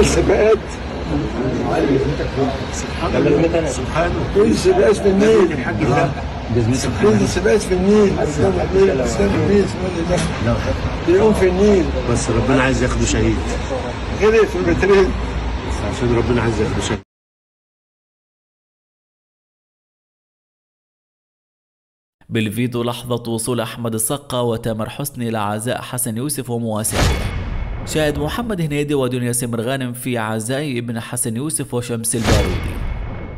السباقات سبحان سبحان كل السباقات في النيل كل السباقات في النيل اسلام النيل في النيل بس ربنا عايز ياخده شهيد في المترين عشان ربنا عايز ياخده شهيد بالفيديو لحظة وصول أحمد السقا وتامر حسني لعزاء حسن يوسف ومواسيه شاهد محمد هنيدي ودنيا سمر غانم في عزاء ابن حسن يوسف وشمس البارودي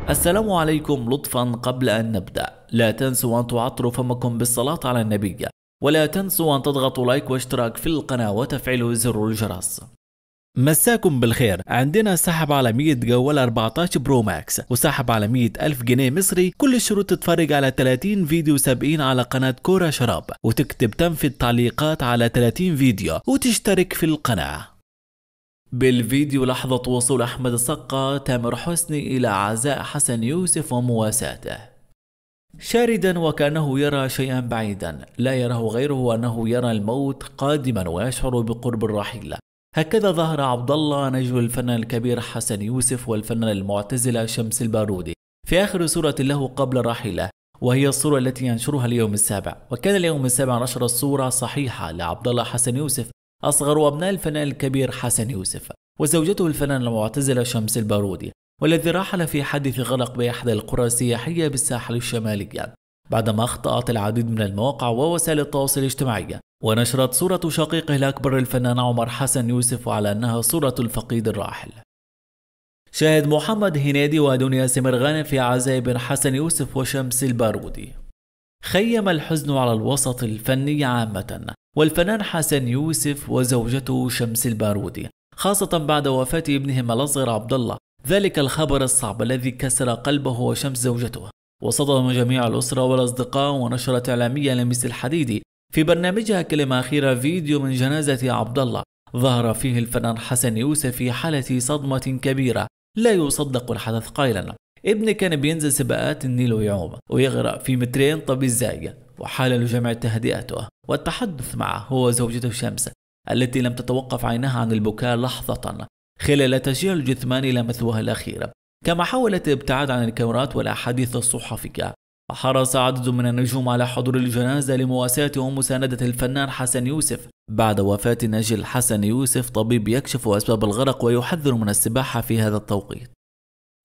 السلام عليكم لطفا قبل أن نبدأ لا تنسوا أن تعطروا فمكم بالصلاة على النبي ولا تنسوا أن تضغطوا لايك واشتراك في القناة وتفعيل زر الجرس مساكم بالخير عندنا سحب على 100 جوال 14 برو ماكس وسحب على 100 ألف جنيه مصري كل الشروط تتفرج على 30 فيديو 70 على قناة كورة شراب وتكتب تم في التعليقات على 30 فيديو وتشترك في القناة بالفيديو لحظة وصول أحمد السقا تامر حسني إلى عزاء حسن يوسف ومواساته شاردا وكأنه يرى شيئا بعيدا لا يراه غيره أنه يرى الموت قادما ويشعر بقرب الرحيل هكذا ظهر عبد الله نجم الفنان الكبير حسن يوسف والفنان المعتزلة شمس البارودي في آخر صورة له قبل رحيله وهي الصورة التي ينشرها اليوم السابع وكان اليوم السابع نشر الصورة صحيحة لعبد الله حسن يوسف أصغر أبناء الفنان الكبير حسن يوسف وزوجته الفنان المعتزلة شمس البارودي والذي رحل في حادث غرق بأحد القرى السياحية بالساحل الشمالي يعني. بعدما اخطأت العديد من المواقع ووسائل التواصل الاجتماعي ونشرت صورة شقيقه الأكبر الفنان عمر حسن يوسف على أنها صورة الفقيد الراحل شاهد محمد هنادي ودنيا سمرغان في عزاء حسن يوسف وشمس البارودي خيم الحزن على الوسط الفني عامة والفنان حسن يوسف وزوجته شمس البارودي خاصة بعد وفاة ابنهما الأصغر عبد الله ذلك الخبر الصعب الذي كسر قلبه وشمس زوجته وصدم جميع الأسرة والأصدقاء ونشرت إعلامية لمس الحديدي في برنامجها كلمة أخيرة فيديو من جنازة عبد الله ظهر فيه الفنان حسن يوسف في حالة صدمة كبيرة لا يصدق الحدث قائلا ابني كان بينزل سباقات النيل ويعوم ويغرق في مترين طب ازاي وحال لجمع تهدئته والتحدث معه هو زوجته شمس التي لم تتوقف عينها عن البكاء لحظة خلال تشييع الجثمان إلى مثواه الأخير كما حاولت الابتعاد عن الكاميرات والأحاديث الصحفية وحرص عدد من النجوم على حضور الجنازة لمواساة ومساندة الفنان حسن يوسف بعد وفاة نجل حسن يوسف طبيب يكشف أسباب الغرق ويحذر من السباحة في هذا التوقيت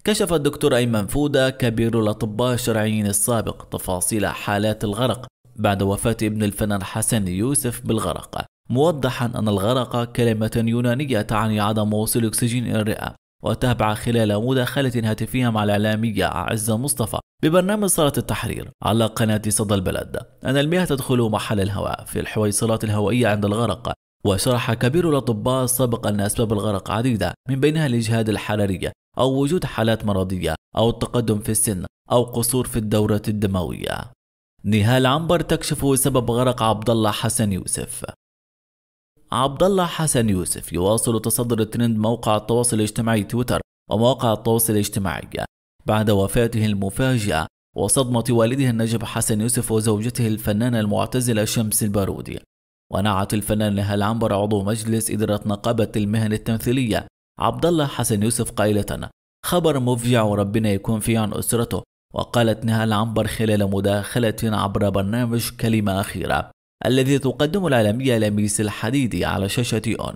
كشف الدكتور أيمن فودة كبير الأطباء الشرعيين السابق تفاصيل حالات الغرق بعد وفاة ابن الفنان حسن يوسف بالغرق موضحا أن الغرق كلمة يونانية تعني عدم وصول أكسجين إلى الرئة وتابع خلال مداخلة هاتفية مع الإعلامية عزة مصطفى ببرنامج صلاة التحرير على قناة صدى البلد أن المياه تدخل محل الهواء في الحويصلات الهوائية عند الغرق وشرح كبير الأطباء السابق أن أسباب الغرق عديدة من بينها الإجهاد الحراري أو وجود حالات مرضية أو التقدم في السن أو قصور في الدورة الدموية نهال عنبر تكشف سبب غرق عبد الله حسن يوسف عبد الله حسن يوسف يواصل تصدر ترند موقع التواصل الاجتماعي تويتر ومواقع التواصل الاجتماعي بعد وفاته المفاجئة وصدمة والده النجم حسن يوسف وزوجته الفنانة المعتزلة شمس البارودي ونعت الفنان العنبر عضو مجلس إدارة نقابة المهن التمثيلية عبد الله حسن يوسف قائلة خبر مفجع وربنا يكون فيه عن أسرته وقالت نهال عنبر خلال مداخلة عبر برنامج كلمة أخيرة الذي تقدم العالمية لميس الحديدي على شاشة أون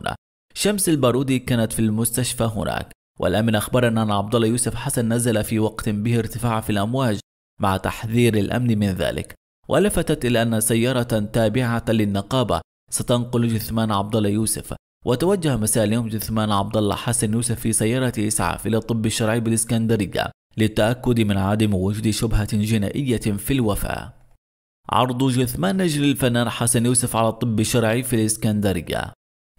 شمس البارودي كانت في المستشفى هناك والأمن أخبرنا أن عبد الله يوسف حسن نزل في وقت به ارتفاع في الأمواج مع تحذير الأمن من ذلك ولفتت إلى أن سيارة تابعة للنقابة ستنقل جثمان عبد الله يوسف وتوجه مساء اليوم جثمان عبد الله حسن يوسف في سيارة إسعاف إلى الطب الشرعي بالإسكندرية للتأكد من عدم وجود شبهة جنائية في الوفاة عرض جثمان نجل الفنان حسن يوسف على الطب الشرعي في الإسكندرية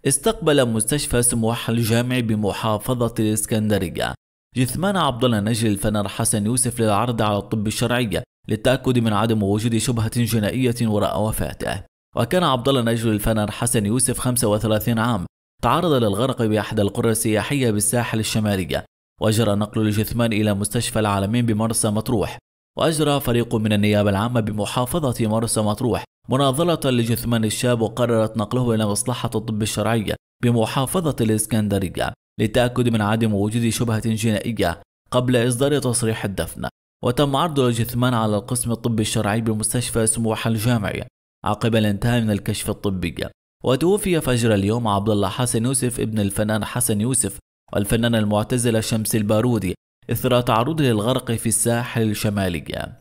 استقبل مستشفى سموحة الجامعي بمحافظة الإسكندرية جثمان عبد الله نجل الفنان حسن يوسف للعرض على الطب الشرعي للتأكد من عدم وجود شبهة جنائية وراء وفاته وكان عبد الله نجل الفنان حسن يوسف 35 عام تعرض للغرق بأحد القرى السياحية بالساحل الشمالي وجرى نقل الجثمان إلى مستشفى العالمين بمرسى مطروح وأجرى فريق من النيابة العامة بمحافظة مرسى مطروح مناضلة لجثمان الشاب وقررت نقله إلى مصلحة الطب الشرعية بمحافظة الإسكندرية للتأكد من عدم وجود شبهة جنائية قبل إصدار تصريح الدفن وتم عرض الجثمان على القسم الطبي الشرعي بمستشفى سموحة الجامعي عقب الانتهاء من الكشف الطبي وتوفي فجر اليوم عبد الله حسن يوسف ابن الفنان حسن يوسف والفنانة المعتزلة شمس البارودي إثر تعرضه للغرق في الساحل الشمالي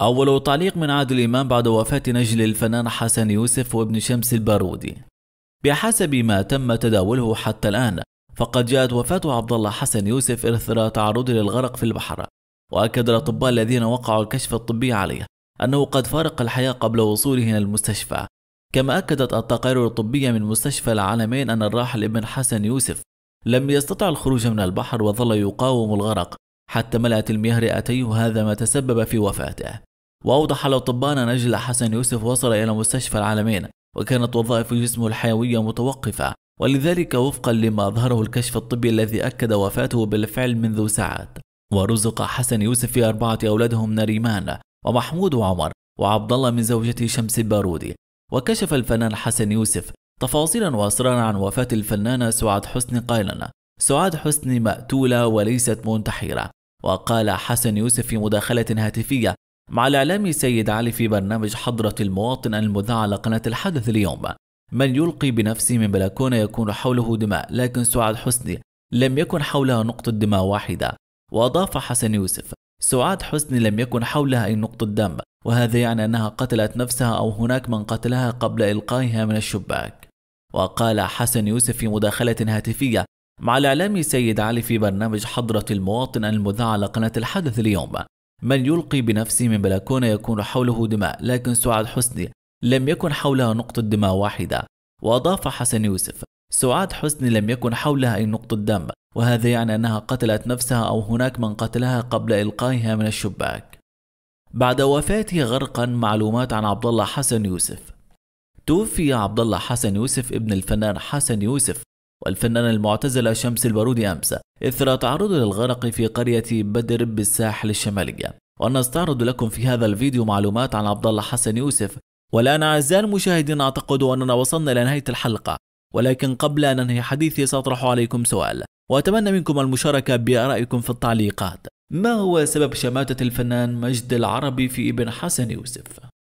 أول تعليق من عادل إمام بعد وفاة نجل الفنان حسن يوسف وابن شمس البارودي بحسب ما تم تداوله حتى الآن فقد جاءت وفاة عبد الله حسن يوسف إثر تعرضه للغرق في البحر وأكد الأطباء الذين وقعوا الكشف الطبي عليه أنه قد فارق الحياة قبل وصوله إلى المستشفى كما أكدت التقارير الطبية من مستشفى العالمين أن الراحل ابن حسن يوسف لم يستطع الخروج من البحر وظل يقاوم الغرق حتى ملأت المياه رئتيه وهذا ما تسبب في وفاته وأوضح الأطباء أن نجل حسن يوسف وصل إلى مستشفى العالمين وكانت وظائف جسمه الحيوية متوقفة ولذلك وفقا لما أظهره الكشف الطبي الذي أكد وفاته بالفعل منذ ساعات ورزق حسن يوسف في أربعة أولادهم نريمان ومحمود وعمر وعبد الله من زوجته شمس البارودي وكشف الفنان حسن يوسف تفاصيلا وأسرارا عن وفاة الفنانة سعاد حسني قائلا سعاد حسني مقتولة وليست منتحرة وقال حسن يوسف في مداخلة هاتفية مع الإعلامي سيد علي في برنامج حضرة المواطن المذاع على قناة الحدث اليوم من يلقي بنفسه من بلكونة يكون حوله دماء لكن سعاد حسني لم يكن حولها نقطة دماء واحدة وأضاف حسن يوسف سعاد حسني لم يكن حولها أي نقطة دم وهذا يعني أنها قتلت نفسها أو هناك من قتلها قبل إلقائها من الشباك وقال حسن يوسف في مداخلة هاتفية مع الإعلامي سيد علي في برنامج حضرة المواطن المذاع على قناة الحدث اليوم من يلقي بنفسه من بلكونة يكون حوله دماء لكن سعاد حسني لم يكن حولها نقطة دماء واحدة وأضاف حسن يوسف سعاد حسني لم يكن حولها أي نقطة دم وهذا يعني أنها قتلت نفسها أو هناك من قتلها قبل إلقائها من الشباك بعد وفاته غرقا معلومات عن عبد الله حسن يوسف توفي عبد الله حسن يوسف ابن الفنان حسن يوسف والفنانة المعتزلة شمس البارودي أمس إثر تعرضه للغرق في قرية بدر بالساحل الشمالية ونستعرض لكم في هذا الفيديو معلومات عن عبد الله حسن يوسف والآن أعزائي المشاهدين أعتقد أننا وصلنا إلى نهاية الحلقة ولكن قبل أن أنهي حديثي سأطرح عليكم سؤال وأتمنى منكم المشاركة بآرائكم في التعليقات ما هو سبب شماتة الفنان مجد العربي في ابن حسن يوسف؟